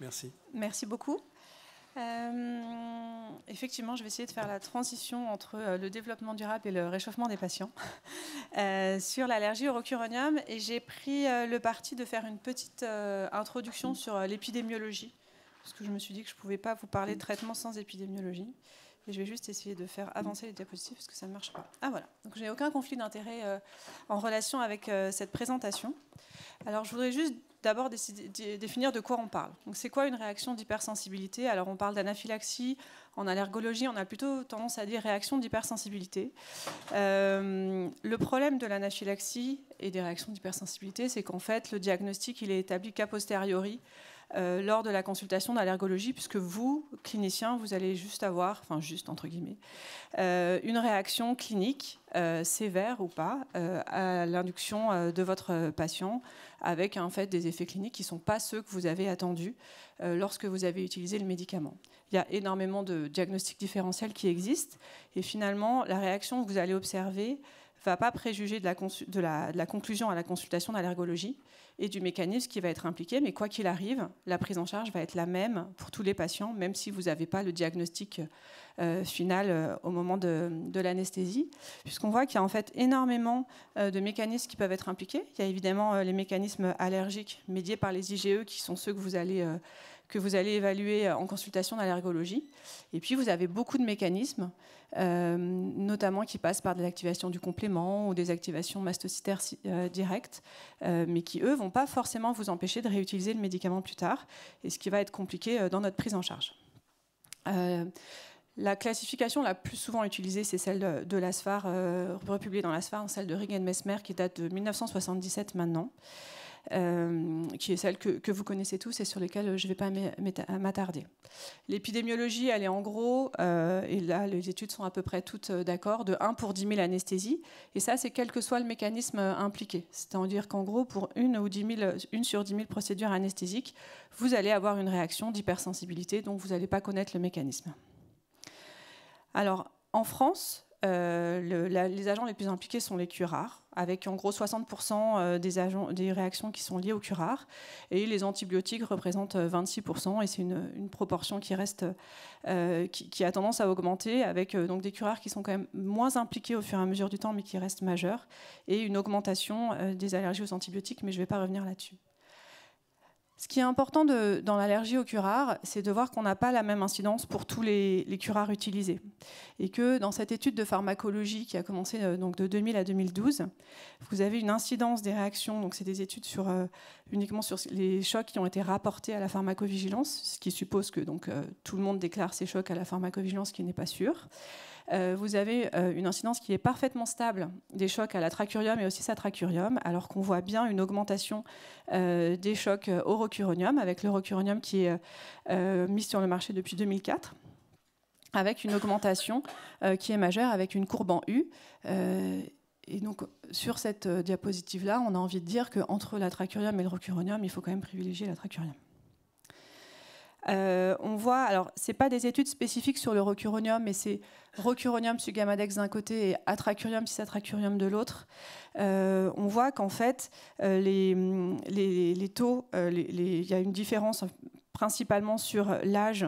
Merci. Merci beaucoup. Euh, effectivement, je vais essayer de faire la transition entre euh, le développement durable et le réchauffement des patients euh, sur l'allergie au rocuronium. Et j'ai pris le parti de faire une petite introduction sur l'épidémiologie, parce que je me suis dit que je ne pouvais pas vous parler de traitement sans épidémiologie. Et je vais juste essayer de faire avancer les diapositives, parce que ça ne marche pas. Ah voilà, donc n'ai aucun conflit d'intérêt en relation avec cette présentation. Alors je voudrais juste d'abord définir de quoi on parle. Donc, c'est quoi une réaction d'hypersensibilité Alors, on parle d'anaphylaxie, en allergologie, on a plutôt tendance à dire réaction d'hypersensibilité. Euh, le problème de l'anaphylaxie et des réactions d'hypersensibilité, c'est qu'en fait, le diagnostic, il est établi qu'a posteriori. Euh, lors de la consultation d'allergologie, puisque vous, cliniciens, vous allez juste avoir, enfin juste entre guillemets, euh, une réaction clinique, euh, sévère ou pas, à l'induction de votre patient, avec en fait des effets cliniques qui ne sont pas ceux que vous avez attendus lorsque vous avez utilisé le médicament. Il y a énormément de diagnostics différentiels qui existent, et finalement, la réaction que vous allez observer, va pas préjuger de la, de la, conclusion à la consultation d'allergologie et du mécanisme qui va être impliqué. Mais quoi qu'il arrive, la prise en charge va être la même pour tous les patients, même si vous n'avez pas le diagnostic euh, final euh, au moment de, l'anesthésie, puisqu'on voit qu'il y a en fait énormément euh, de mécanismes qui peuvent être impliqués. Il y a évidemment les mécanismes allergiques médiés par les IGE, qui sont ceux que vous allez que vous allez évaluer euh, en consultation d'allergologie. Et puis, vous avez beaucoup de mécanismes, euh, notamment qui passent par des activations du complément ou des activations mastocytaires euh, directes, mais qui, eux, vont pas forcément vous empêcher de réutiliser le médicament plus tard, et ce qui va être compliqué dans notre prise en charge. La classification la plus souvent utilisée, c'est celle de, l'ASFAR, republiée dans l'ASFAR, celle de et mesmer qui date de 1977 maintenant. Euh, qui est celle que, vous connaissez tous et sur laquelle je ne vais pas m'attarder. L'épidémiologie, elle est en gros, euh, et là les études sont à peu près toutes euh, d'accord, de 1 pour 10 000 anesthésies, et ça c'est quel que soit le mécanisme impliqué. C'est-à-dire qu'en gros, pour une ou sur 10 000 procédures anesthésiques, vous allez avoir une réaction d'hypersensibilité, donc vous n'allez pas connaître le mécanisme. Alors, en France, euh, les agents les plus impliqués sont les curars, avec en gros 60% euh, des, agents, des, réactions qui sont liées aux curars, et les antibiotiques représentent 26%, euh, et c'est une, proportion qui reste, qui, a tendance à augmenter, avec donc des curars qui sont quand même moins impliqués au fur et à mesure du temps, mais qui restent majeurs, et une augmentation des allergies aux antibiotiques, mais je ne vais pas revenir là-dessus. Ce qui est important dans l'allergie au curare, c'est de voir qu'on n'a pas la même incidence pour tous les, les, curares utilisés. Et que dans cette étude de pharmacologie qui a commencé euh, donc de 2000 à 2012, vous avez une incidence des réactions, donc c'est des études sur, euh, uniquement sur les chocs qui ont été rapportés à la pharmacovigilance, ce qui suppose que donc, euh, tout le monde déclare ces chocs à la pharmacovigilance, qui n'est pas sûr. Euh, vous avez euh, une incidence qui est parfaitement stable des chocs à la tracurium et aussi sa tracurium, alors qu'on voit bien une augmentation euh, des chocs au rocuronium, avec le rocuronium qui est mis sur le marché depuis 2004 avec une augmentation qui est majeure, avec une courbe en U. Et donc, sur cette diapositive-là, on a envie de dire qu'entre la tracurium et le rocuronium, il faut quand même privilégier la tracurium. Euh, on voit, alors c'est pas des études spécifiques sur le rocuronium, mais c'est rocuronium sugamadex d'un côté et atracurium atracurium de l'autre. Euh, on voit qu'en fait, euh, les, les, taux, il y a une différence principalement sur l'âge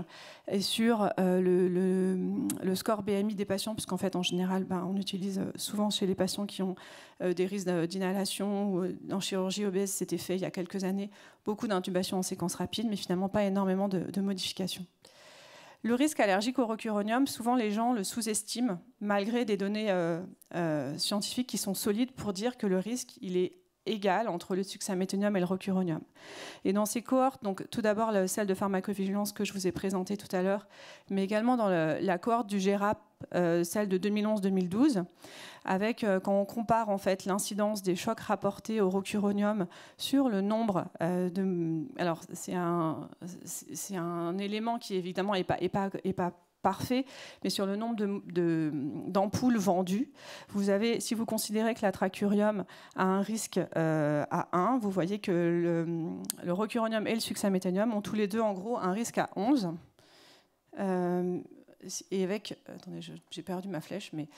et sur euh, le, score BMI des patients, puisqu'en fait, en général, ben, on utilise euh, souvent chez les patients qui ont euh, des risques d'inhalation ou en chirurgie obèse, c'était fait il y a quelques années, beaucoup d'intubations en séquence rapide, mais finalement pas énormément de, modifications. Le risque allergique au rocuronium, souvent les gens le sous-estiment, malgré des données scientifiques qui sont solides pour dire que le risque, il est égale entre le succamétonium et le rocuronium. Et dans ces cohortes, donc tout d'abord celle de pharmacovigilance que je vous ai présentée tout à l'heure, mais également dans la cohorte du GERAP, euh, celle de 2011-2012, avec euh, quand on compare en fait l'incidence des chocs rapportés au rocuronium sur le nombre euh, de, alors c'est un c'est un élément qui évidemment n'est pas, pas parfait, mais sur le nombre d'ampoules vendues, vous avez, si vous considérez que l'atracurium a un risque euh, à 1, vous voyez que le, rocuronium et le succaméthanium ont tous les deux en gros un risque à 11. Euh, et avec, attendez, j'ai perdu ma flèche, mais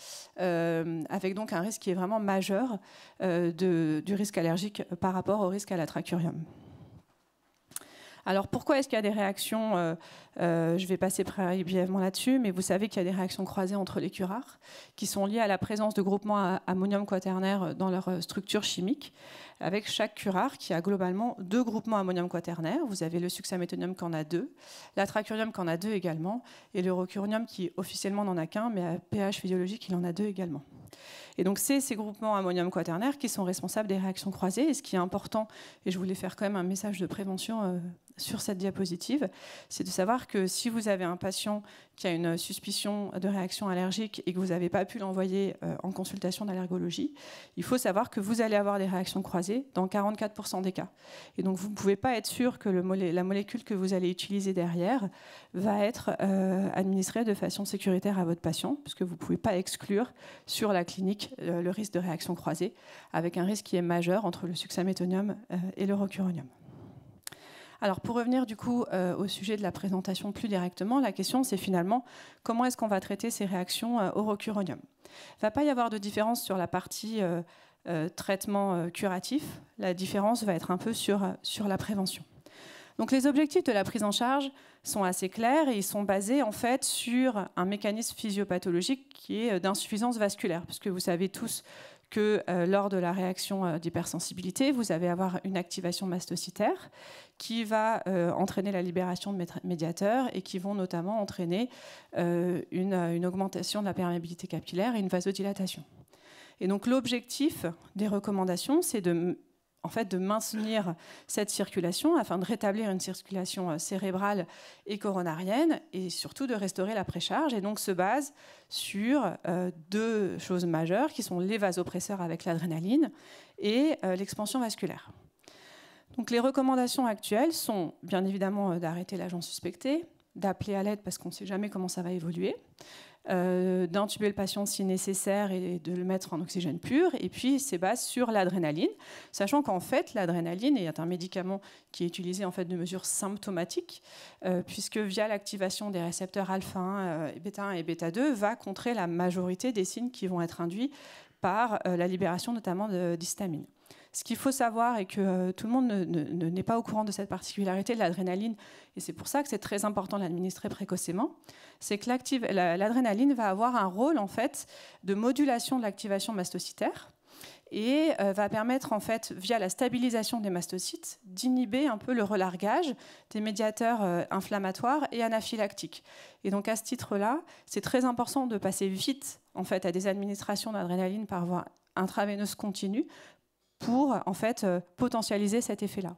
euh, avec donc un risque qui est vraiment majeur du risque allergique par rapport au risque à l'atracurium. Alors pourquoi est-ce qu'il y a des réactions euh, euh, Je vais passer brièvement là-dessus, mais vous savez qu'il y a des réactions croisées entre les curares qui sont liées à la présence de groupements ammonium quaternaire dans leur euh, structure chimique, avec chaque curare qui a globalement deux groupements ammonium quaternaire. Vous avez le succaméthonium qui en a deux, l'atracurium qui en a deux également, et le qui officiellement n'en a qu'un, mais à pH physiologique il en a deux également. Et donc c'est ces groupements ammonium quaternaire qui sont responsables des réactions croisées. Et ce qui est important, et je voulais faire quand même un message de prévention euh, sur cette diapositive, c'est de savoir que si vous avez un patient qui a une suspicion de réaction allergique et que vous n'avez pas pu l'envoyer euh, en consultation d'allergologie, il faut savoir que vous allez avoir des réactions croisées dans 44% des cas. Et donc vous ne pouvez pas être sûr que le la molécule que vous allez utiliser derrière va être euh, administrée de façon sécuritaire à votre patient, puisque vous ne pouvez pas exclure sur la clinique euh, le risque de réaction croisée, avec un risque qui est majeur entre le succamétonium euh, et le rocuronium. Alors pour revenir du coup euh, au sujet de la présentation plus directement, la question c'est finalement comment est-ce qu'on va traiter ces réactions au rocuronium. Il ne va pas y avoir de différence sur la partie traitement curatif, la différence va être un peu sur, sur la prévention. Donc les objectifs de la prise en charge sont assez clairs et ils sont basés en fait sur un mécanisme physiopathologique qui est euh, d'insuffisance vasculaire, puisque vous savez tous que euh, lors de la réaction euh, d'hypersensibilité, vous allez avoir une activation mastocytaire qui va entraîner la libération de médiateurs et qui vont notamment entraîner une, une, augmentation de la perméabilité capillaire et une vasodilatation. Et donc l'objectif des recommandations, c'est de en fait, de maintenir cette circulation afin de rétablir une circulation euh, cérébrale et coronarienne et surtout de restaurer la précharge. Et donc se base sur euh, deux choses majeures qui sont les vasopresseurs avec l'adrénaline et euh, l'expansion vasculaire. Donc les recommandations actuelles sont bien évidemment d'arrêter l'agent suspecté, d'appeler à l'aide parce qu'on ne sait jamais comment ça va évoluer, euh, d'intuber le patient si nécessaire et de le mettre en oxygène pur. Et puis, c'est basé sur l'adrénaline, sachant qu'en fait, l'adrénaline est un médicament qui est utilisé en fait de mesure symptomatique, euh, puisque via l'activation des récepteurs alpha 1, bêta 1 et bêta 2, va contrer la majorité des signes qui vont être induits par euh, la libération notamment d'histamine. Ce qu'il faut savoir et que euh, tout le monde n'est ne, pas au courant de cette particularité de l'adrénaline, et c'est pour ça que c'est très important de l'administrer précocement. C'est que l'adrénaline va avoir un rôle en fait de modulation de l'activation mastocytaire et euh, va permettre en fait via la stabilisation des mastocytes d'inhiber un peu le relargage des médiateurs euh, inflammatoires et anaphylactiques. Et donc à ce titre-là, c'est très important de passer vite en fait à des administrations d'adrénaline par voie intraveineuse continue pour en fait euh, potentialiser cet effet-là.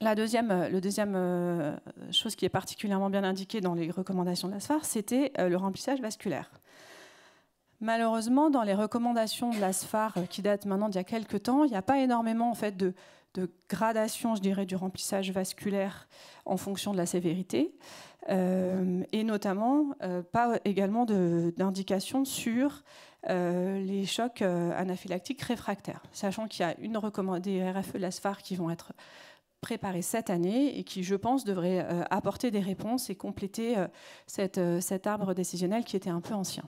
La deuxième, euh, le deuxième euh, chose qui est particulièrement bien indiquée dans les recommandations de la SFAR, c'était le remplissage vasculaire. Malheureusement, dans les recommandations de la SFAR qui datent maintenant d'il y a quelques temps, il n'y a pas énormément en fait, de, gradation, je dirais, du remplissage vasculaire en fonction de la sévérité, et notamment pas également d'indication sur euh, les chocs euh, anaphylactiques réfractaires, sachant qu'il y a une des RFE de l'ASFAR qui vont être préparées cette année et qui, je pense, devraient euh, apporter des réponses et compléter cet arbre décisionnel qui était un peu ancien.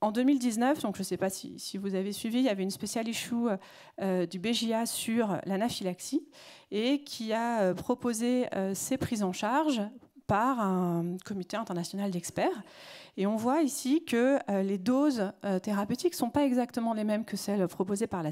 En 2019, donc je ne sais pas si, vous avez suivi, il y avait une spéciale issue du BJA sur l'anaphylaxie et qui a proposé ses prises en charge par un comité international d'experts. Et on voit ici que euh, les doses euh, thérapeutiques ne sont pas exactement les mêmes que celles proposées par la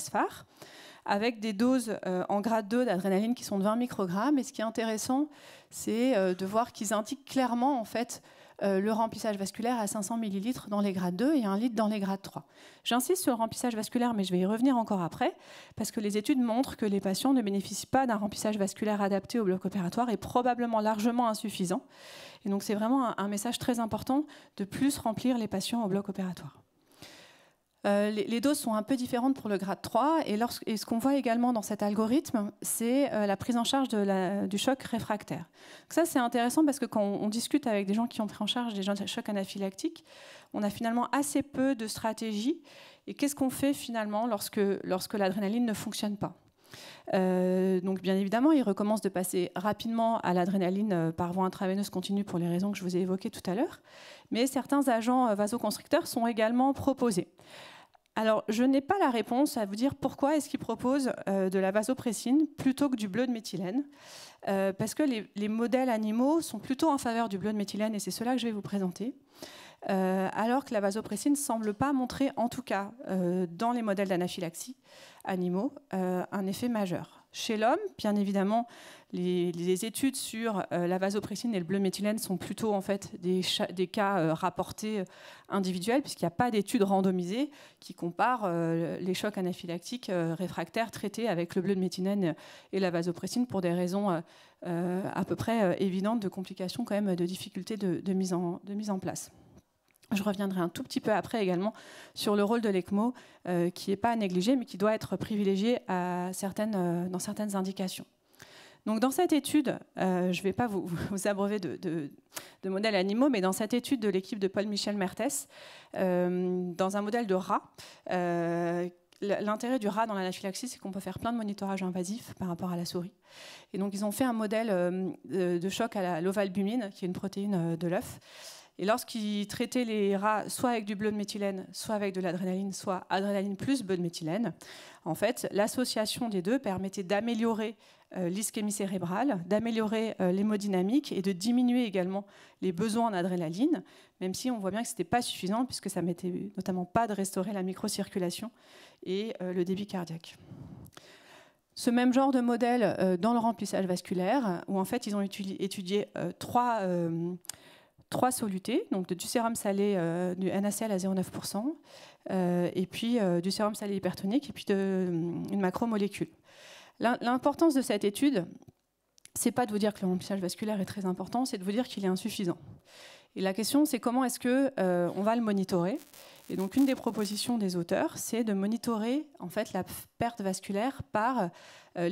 avec des doses euh, en grade 2 d'adrénaline qui sont de 20 microgrammes. Et ce qui est intéressant, c'est de voir qu'ils indiquent clairement en fait euh, le remplissage vasculaire à 500 ml dans les grades 2 et 1 litre dans les grades 3. J'insiste sur le remplissage vasculaire, mais je vais y revenir encore après, parce que les études montrent que les patients ne bénéficient pas d'un remplissage vasculaire adapté au bloc opératoire et probablement largement insuffisant. Et donc c'est vraiment un message très important de plus remplir les patients au bloc opératoire. Euh, les, doses sont un peu différentes pour le grade 3. Et, ce qu'on voit également dans cet algorithme, c'est euh, la prise en charge du choc réfractaire. ça, c'est intéressant parce que quand on, discute avec des gens qui ont pris en charge des gens de choc anaphylactique, on a finalement assez peu de stratégies. Et qu'est-ce qu'on fait finalement lorsque, l'adrénaline ne fonctionne pas euh, donc bien évidemment, il recommence de passer rapidement à l'adrénaline par voie intraveineuse continue pour les raisons que je vous ai évoquées tout à l'heure. Mais certains agents vasoconstricteurs sont également proposés. Alors, je n'ai pas la réponse à vous dire pourquoi est-ce qu'ils proposent euh, de la vasopressine plutôt que du bleu de méthylène, euh, parce que les, modèles animaux sont plutôt en faveur du bleu de méthylène, et c'est cela que je vais vous présenter, euh, alors que la vasopressine ne semble pas montrer, en tout cas dans les modèles d'anaphylaxie animaux, un effet majeur chez l'homme. Bien évidemment, les, études sur euh, la vasopressine et le bleu méthylène sont plutôt en fait des, cas euh, rapportés euh, individuels, puisqu'il n'y a pas d'études randomisées qui comparent les chocs anaphylactiques réfractaires traités avec le bleu méthylène et la vasopressine pour des raisons à peu près évidentes de complications quand même de difficultés de mise en place. Je reviendrai un tout petit peu après également sur le rôle de l'ECMO, euh, qui n'est pas négligé, mais qui doit être privilégié euh, dans certaines indications. Donc dans cette étude, euh, je ne vais pas vous, abreuver de, modèles animaux, mais dans cette étude de l'équipe de Paul-Michel Mertes, dans un modèle de rat, l'intérêt du rat dans l'anaphylaxie, c'est qu'on peut faire plein de monitorages invasifs par rapport à la souris. Et donc ils ont fait un modèle de choc à l'ovalbumine, qui est une protéine de l'œuf. Et lorsqu'ils traitaient les rats soit avec du bleu de méthylène, soit avec de l'adrénaline, soit adrénaline plus bleu de méthylène, en fait, l'association des deux permettait d'améliorer euh, l'ischémie cérébrale, d'améliorer euh, l'hémodynamique et de diminuer également les besoins en adrénaline, même si on voit bien que ce n'était pas suffisant puisque ça ne mettait notamment pas de restaurer la microcirculation et euh, le débit cardiaque. Ce même genre de modèle dans le remplissage vasculaire, où en fait ils ont étudié trois trois solutés, donc du sérum salé euh, du NaCl à 0,9%, euh, et puis euh, du sérum salé hypertonique, et puis de, une macromolécule. L'importance de cette étude, ce n'est pas de vous dire que le remplissage vasculaire est très important, c'est de vous dire qu'il est insuffisant. Et la question, c'est comment est-ce que on va le monitorer et donc une des propositions des auteurs, c'est de monitorer en fait la perte vasculaire par euh,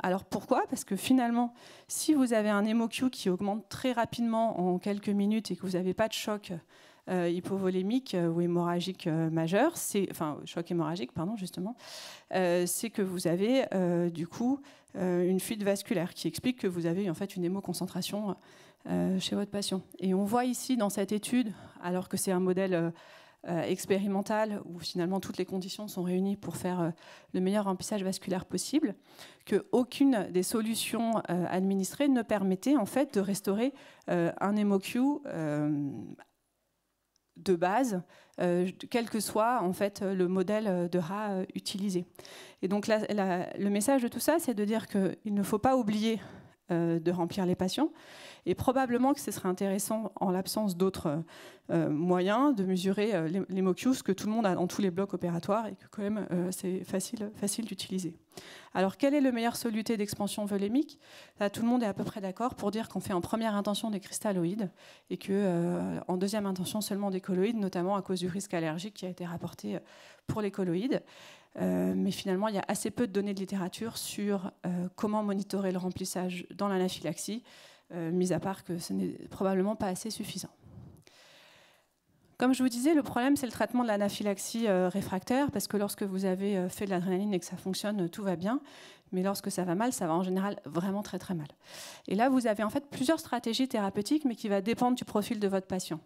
Alors pourquoi Parce que finalement, si vous avez un émocu qui augmente très rapidement en quelques minutes et que vous n'avez pas de choc euh, hypovolémique euh, ou hémorragique euh, majeur, c'est enfin choc hémorragique pardon justement, c'est que vous avez du coup une fuite vasculaire qui explique que vous avez en fait une hémoconcentration chez votre patient. Et on voit ici dans cette étude, alors que c'est un modèle euh, expérimentale où finalement toutes les conditions sont réunies pour faire euh, le meilleur remplissage vasculaire possible, qu'aucune des solutions euh, administrées ne permettait en fait de restaurer un MOQ de base, quel que soit en fait le modèle de rat utilisé. Et donc le message de tout ça, c'est de dire qu'il ne faut pas oublier euh, de remplir les patients. Et probablement que ce serait intéressant, en l'absence d'autres euh, moyens, de mesurer euh, les, que tout le monde a dans tous les blocs opératoires et que quand même c'est facile, facile d'utiliser. Alors quel est le meilleur soluté d'expansion volémique tout le monde est à peu près d'accord pour dire qu'on fait en première intention des cristalloïdes et que en deuxième intention seulement des colloïdes, notamment à cause du risque allergique qui a été rapporté pour les colloïdes. Euh, mais finalement, il y a assez peu de données de littérature sur euh, comment monitorer le remplissage dans l'anaphylaxie, euh, mis à part que ce n'est probablement pas assez suffisant. Comme je vous disais, le problème, c'est le traitement de l'anaphylaxie réfractaire, parce que lorsque vous avez fait de l'adrénaline et que ça fonctionne, tout va bien mais lorsque ça va mal, ça va en général vraiment très très mal. Et là, vous avez en fait plusieurs stratégies thérapeutiques, mais qui va dépendre du profil de votre patient.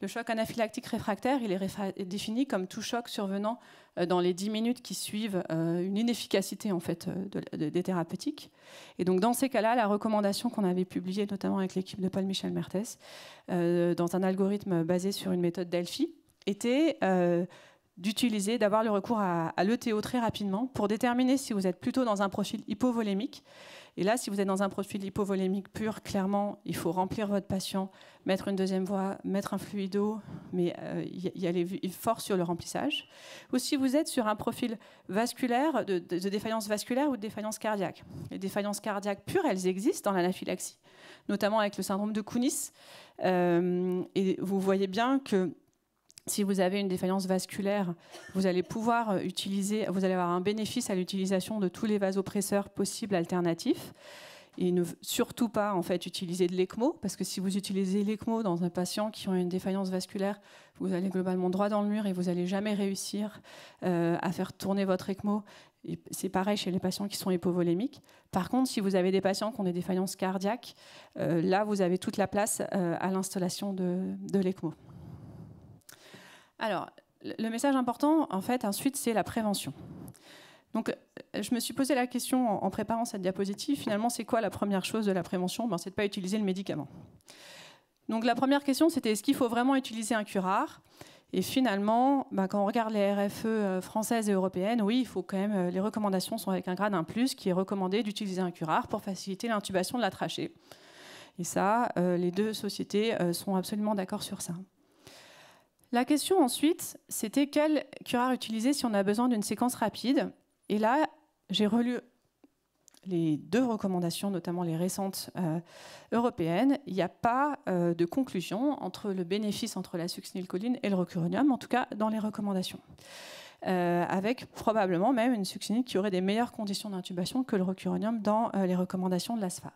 Le choc anaphylactique réfractaire, il est défini comme tout choc survenant euh, dans les 10 minutes qui suivent euh, une inefficacité en fait euh, des thérapeutiques. Et donc dans ces cas-là, la recommandation qu'on avait publiée notamment avec l'équipe de Paul Michel Mertes, dans un algorithme basé sur une méthode Delphi était d'utiliser, d'avoir le recours à, l'ETO très rapidement pour déterminer si vous êtes plutôt dans un profil hypovolémique. Et là, si vous êtes dans un profil hypovolémique pur, clairement, il faut remplir votre patient, mettre une deuxième voie, mettre un fluido, mais il euh, y a les force sur le remplissage. Ou si vous êtes sur un profil vasculaire, de, défaillance vasculaire ou de défaillance cardiaque. Les défaillances cardiaques pures, elles existent dans l'anaphylaxie, notamment avec le syndrome de Kounis euh, et vous voyez bien que si vous avez une défaillance vasculaire, vous allez pouvoir euh, utiliser, vous allez avoir un bénéfice à l'utilisation de tous les vasopresseurs possibles alternatifs. Et ne surtout pas en fait utiliser de l'ECMO, parce que si vous utilisez l'ECMO dans un patient qui a une défaillance vasculaire, vous allez globalement droit dans le mur et vous n'allez jamais réussir euh, à faire tourner votre ECMO. C'est pareil chez les patients qui sont hypovolémiques. Par contre, si vous avez des patients qui ont des défaillances cardiaques, euh, là, vous avez toute la place à l'installation de l'ECMO. Alors, le message important, en fait, ensuite, c'est la prévention. Donc, euh, je me suis posé la question en préparant cette diapositive, finalement, c'est quoi la première chose de la prévention ben, C'est de ne pas utiliser le médicament. Donc, la première question, c'était est-ce qu'il faut vraiment utiliser un curare Et finalement, ben, quand on regarde les RFE euh, françaises et européennes, oui, il faut quand même, euh, les recommandations sont avec un grade 1 plus qui est recommandé d'utiliser un curare pour faciliter l'intubation de la trachée. Et ça, les deux sociétés sont absolument d'accord sur ça. La question ensuite, c'était quel curare utiliser si on a besoin d'une séquence rapide. Et là, j'ai relu les deux recommandations, notamment les récentes euh, européennes, il n'y a pas euh, de conclusion entre le bénéfice entre la succinylcholine et le rocuronium, en tout cas dans les recommandations. Euh, avec probablement même une succinyl qui aurait des meilleures conditions d'intubation que le rocuronium dans les recommandations de l'ASFAR.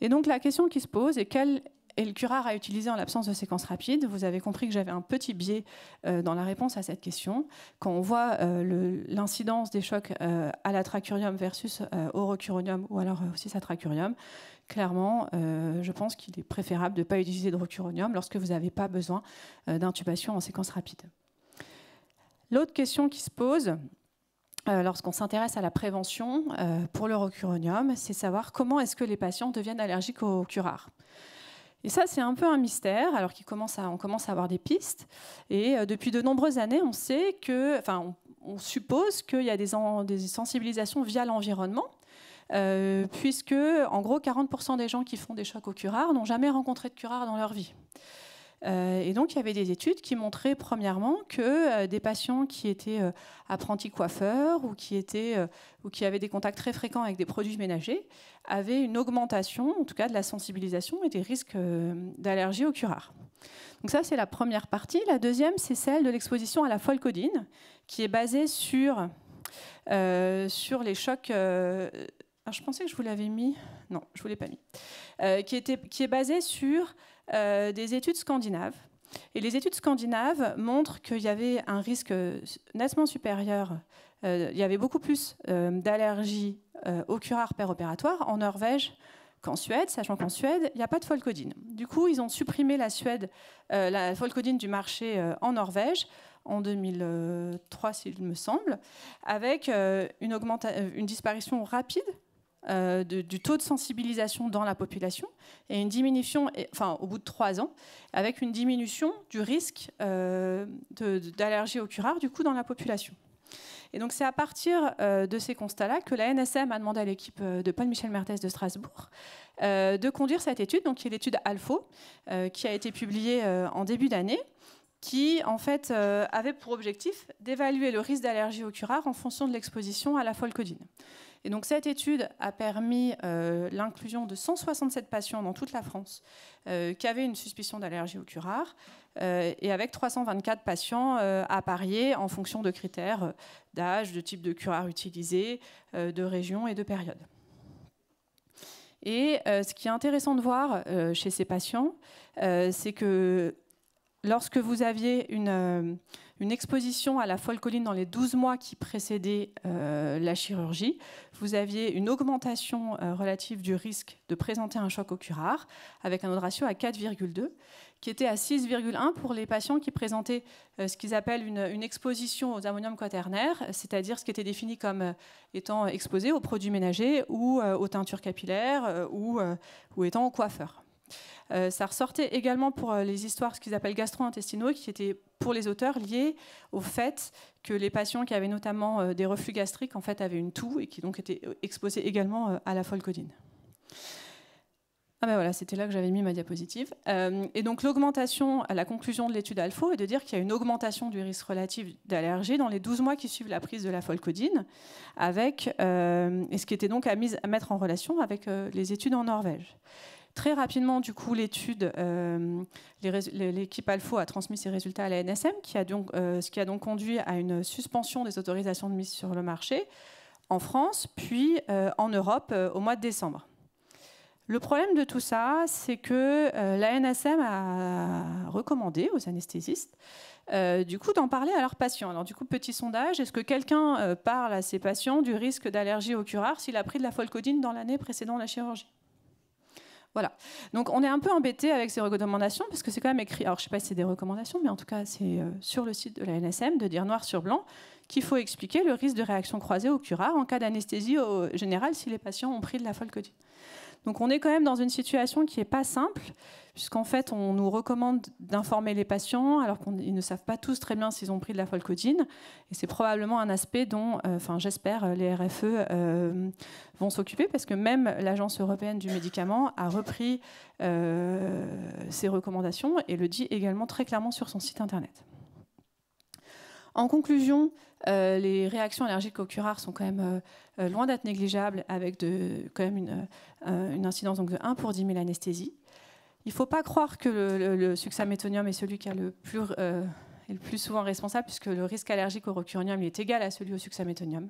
Et donc la question qui se pose est quelle et le curare à utiliser en l'absence de séquence rapide Vous avez compris que j'avais un petit biais euh, dans la réponse à cette question. Quand on voit euh, l'incidence des chocs euh, à la tracurium versus au rocuronium ou alors aussi sa tracurium, clairement, je pense qu'il est préférable de ne pas utiliser de rocuronium lorsque vous n'avez pas besoin d'intubation en séquence rapide. L'autre question qui se pose, lorsqu'on s'intéresse à la prévention pour le rocuronium, c'est savoir comment est-ce que les patients deviennent allergiques au curar. Et ça, c'est un peu un mystère, alors qu'on commence, à, avoir des pistes. Et euh, depuis de nombreuses années, on sait que, enfin, on, suppose qu'il y a des, sensibilisations via l'environnement. Euh, puisque en gros 40% des gens qui font des chocs au curare n'ont jamais rencontré de curare dans leur vie. Euh, et donc il y avait des études qui montraient premièrement que euh, des patients qui étaient euh, apprentis coiffeurs ou qui, étaient, ou qui avaient des contacts très fréquents avec des produits ménagers avaient une augmentation, en tout cas de la sensibilisation et des risques d'allergie au curare. Donc ça, c'est la première partie. La deuxième, c'est celle de l'exposition à la folcodine, qui est basée sur, sur les chocs... Ah, je pensais que je vous l'avais mis. Non, je ne vous l'ai pas mis. qui, était, qui est basée sur euh, des études scandinaves. Et les études scandinaves montrent qu'il y avait un risque nettement supérieur, euh, il y avait beaucoup plus euh, d'allergies euh, au curare opératoire en Norvège qu'en Suède, sachant qu'en Suède, il n'y a pas de folcodine. Du coup, ils ont supprimé la Suède, la folcodine du marché en Norvège en 2003, s'il me semble, avec une, une disparition rapide euh, du taux de sensibilisation dans la population et une diminution, enfin au bout de trois ans, avec une diminution du risque euh, d'allergie au curare du coup dans la population. Et donc c'est à partir euh, de ces constats-là que la NSM a demandé à l'équipe de Paul-Michel Mertès de Strasbourg de conduire cette étude, donc qui est l'étude ALFO, qui a été publiée en début d'année qui en fait avait pour objectif d'évaluer le risque d'allergie au curare en fonction de l'exposition à la folcodine. Et donc cette étude a permis euh, l'inclusion de 167 patients dans toute la France euh, qui avaient une suspicion d'allergie au curare euh, et avec 324 patients à parier en fonction de critères d'âge, de type de curare utilisé, de région et de période. Et ce qui est intéressant de voir chez ces patients, c'est que lorsque vous aviez une une exposition à la folcoline dans les 12 mois qui précédaient euh, la chirurgie, vous aviez une augmentation euh, relative du risque de présenter un choc oculaire avec un autre ratio à 4,2 qui était à 6,1 pour les patients qui présentaient euh, ce qu'ils appellent une, exposition aux ammoniums quaternaires, c'est-à-dire ce qui était défini comme étant exposé aux produits ménagers ou aux teintures capillaires ou, étant au coiffeur. Euh, ça ressortait également pour euh, les histoires, ce qu'ils appellent gastro-intestinaux, qui étaient pour les auteurs liées au fait que les patients qui avaient notamment euh, des reflux gastriques en fait avaient une toux et qui donc étaient exposés également à la folcodine. Ah ben voilà, c'était là que j'avais mis ma diapositive. et donc l'augmentation à la conclusion de l'étude ALFO est de dire qu'il y a une augmentation du risque relatif d'allergie dans les 12 mois qui suivent la prise de la folcodine, avec, et ce qui était donc à, mise, à mettre en relation avec les études en Norvège. Très rapidement, du coup, l'étude, euh, l'équipe Alpho a transmis ses résultats à la NSM, qui a donc, euh, ce qui a donc conduit à une suspension des autorisations de mise sur le marché en France, puis euh, en Europe au mois de décembre. Le problème de tout ça, c'est que la NSM a recommandé aux anesthésistes du coup d'en parler à leurs patients. Alors du coup, petit sondage, est-ce que quelqu'un parle à ses patients du risque d'allergie au curare s'il a pris de la folcodine dans l'année précédant la chirurgie voilà. Donc on est un peu embêté avec ces recommandations parce que c'est quand même écrit. Alors je sais pas si c'est des recommandations, mais en tout cas c'est euh, sur le site de la NSM de dire noir sur blanc qu'il faut expliquer le risque de réaction croisée au curare en cas d'anesthésie générale si les patients ont pris de la folcotine. Donc on est quand même dans une situation qui n'est pas simple, puisqu'en fait on nous recommande d'informer les patients alors qu'ils ne savent pas tous très bien s'ils ont pris de la folcodine. Et c'est probablement un aspect dont, euh, enfin j'espère, euh, les RFE euh, vont s'occuper, parce que même l'Agence européenne du médicament a repris ses recommandations et le dit également très clairement sur son site internet. En conclusion, euh, les réactions allergiques au curare sont quand même euh, euh, loin d'être négligeables, avec quand même une, incidence de 1 pour 10 000 anesthésies. Il ne faut pas croire que le, succamétonium est celui qui est le plus souvent responsable, puisque le risque allergique au rocuronium est égal à celui au succamétonium.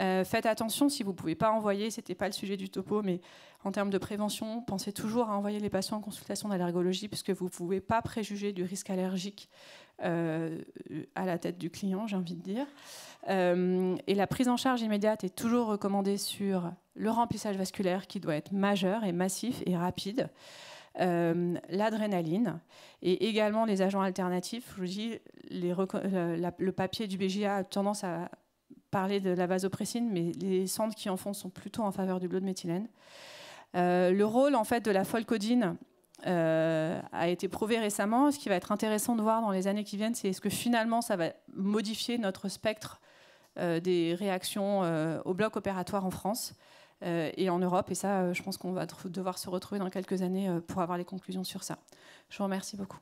Euh, faites attention si vous ne pouvez pas envoyer, ce n'était pas le sujet du topo, mais en termes de prévention, pensez toujours à envoyer les patients en consultation d'allergologie puisque vous ne pouvez pas préjuger du risque allergique euh, à la tête du client, j'ai envie de dire. Euh, et la prise en charge immédiate est toujours recommandée sur le remplissage vasculaire qui doit être majeur et massif et rapide. l'adrénaline et également les agents alternatifs. Je vous dis, les, le papier du BGA a tendance à parler de la vasopressine, mais les centres qui en font sont plutôt en faveur du bleu de méthylène. Euh, le rôle en fait de la folcodine euh, a été prouvé récemment. Ce qui va être intéressant de voir dans les années qui viennent, c'est est-ce que finalement ça va modifier notre spectre euh, des réactions au bloc opératoire en France et en Europe. Et ça, je pense qu'on va devoir se retrouver dans quelques années pour avoir les conclusions sur ça. Je vous remercie beaucoup.